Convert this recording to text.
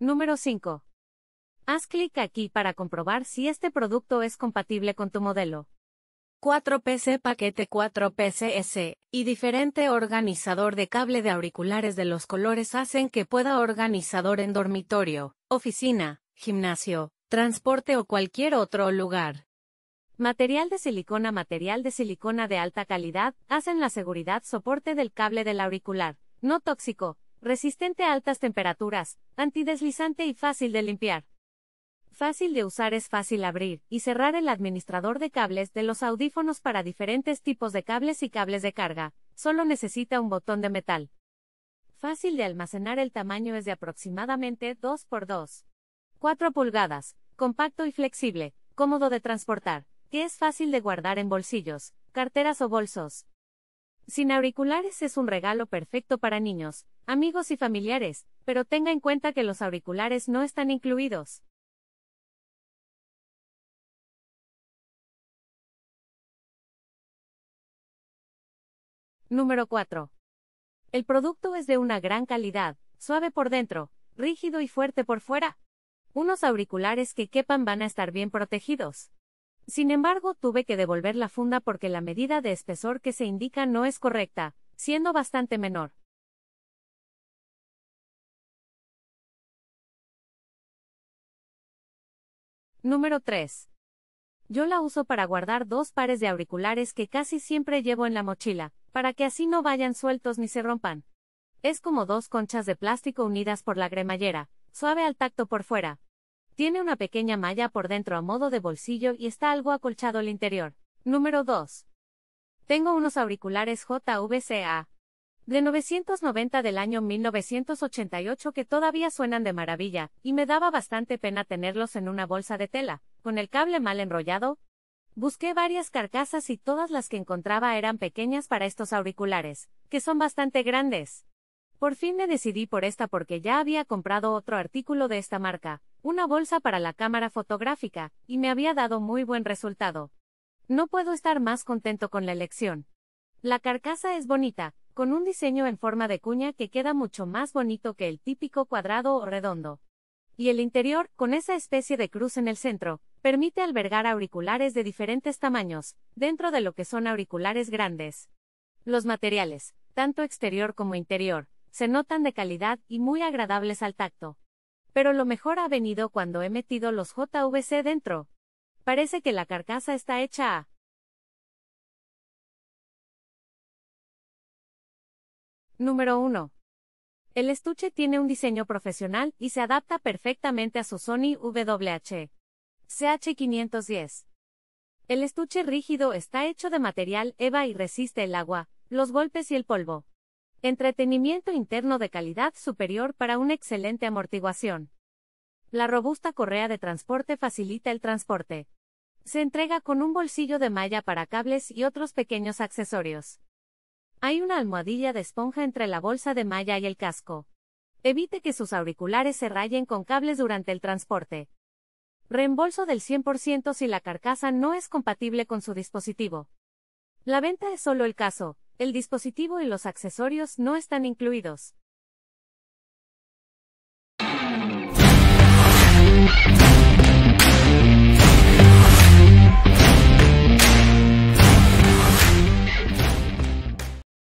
Número 5. Haz clic aquí para comprobar si este producto es compatible con tu modelo. 4PC paquete 4PCS y diferente organizador de cable de auriculares de los colores hacen que pueda organizador en dormitorio, oficina, gimnasio, transporte o cualquier otro lugar. Material de silicona Material de silicona de alta calidad, hacen la seguridad soporte del cable del auricular, no tóxico, resistente a altas temperaturas, antideslizante y fácil de limpiar. Fácil de usar es fácil abrir y cerrar el administrador de cables de los audífonos para diferentes tipos de cables y cables de carga, solo necesita un botón de metal. Fácil de almacenar el tamaño es de aproximadamente 2 x 2. 4 pulgadas, compacto y flexible, cómodo de transportar, que es fácil de guardar en bolsillos, carteras o bolsos. Sin auriculares es un regalo perfecto para niños, amigos y familiares, pero tenga en cuenta que los auriculares no están incluidos. Número 4. El producto es de una gran calidad, suave por dentro, rígido y fuerte por fuera. Unos auriculares que quepan van a estar bien protegidos. Sin embargo, tuve que devolver la funda porque la medida de espesor que se indica no es correcta, siendo bastante menor. Número 3. Yo la uso para guardar dos pares de auriculares que casi siempre llevo en la mochila, para que así no vayan sueltos ni se rompan. Es como dos conchas de plástico unidas por la cremallera, suave al tacto por fuera, tiene una pequeña malla por dentro a modo de bolsillo y está algo acolchado el interior. Número 2. Tengo unos auriculares JVCA. De 990 del año 1988 que todavía suenan de maravilla, y me daba bastante pena tenerlos en una bolsa de tela, con el cable mal enrollado. Busqué varias carcasas y todas las que encontraba eran pequeñas para estos auriculares, que son bastante grandes. Por fin me decidí por esta porque ya había comprado otro artículo de esta marca, una bolsa para la cámara fotográfica, y me había dado muy buen resultado. No puedo estar más contento con la elección. La carcasa es bonita, con un diseño en forma de cuña que queda mucho más bonito que el típico cuadrado o redondo. Y el interior, con esa especie de cruz en el centro, permite albergar auriculares de diferentes tamaños, dentro de lo que son auriculares grandes. Los materiales, tanto exterior como interior, se notan de calidad y muy agradables al tacto pero lo mejor ha venido cuando he metido los JVC dentro. Parece que la carcasa está hecha a... Número 1. El estuche tiene un diseño profesional y se adapta perfectamente a su Sony WH. CH510. El estuche rígido está hecho de material EVA y resiste el agua, los golpes y el polvo. Entretenimiento interno de calidad superior para una excelente amortiguación. La robusta correa de transporte facilita el transporte. Se entrega con un bolsillo de malla para cables y otros pequeños accesorios. Hay una almohadilla de esponja entre la bolsa de malla y el casco. Evite que sus auriculares se rayen con cables durante el transporte. Reembolso del 100% si la carcasa no es compatible con su dispositivo. La venta es solo el caso, el dispositivo y los accesorios no están incluidos.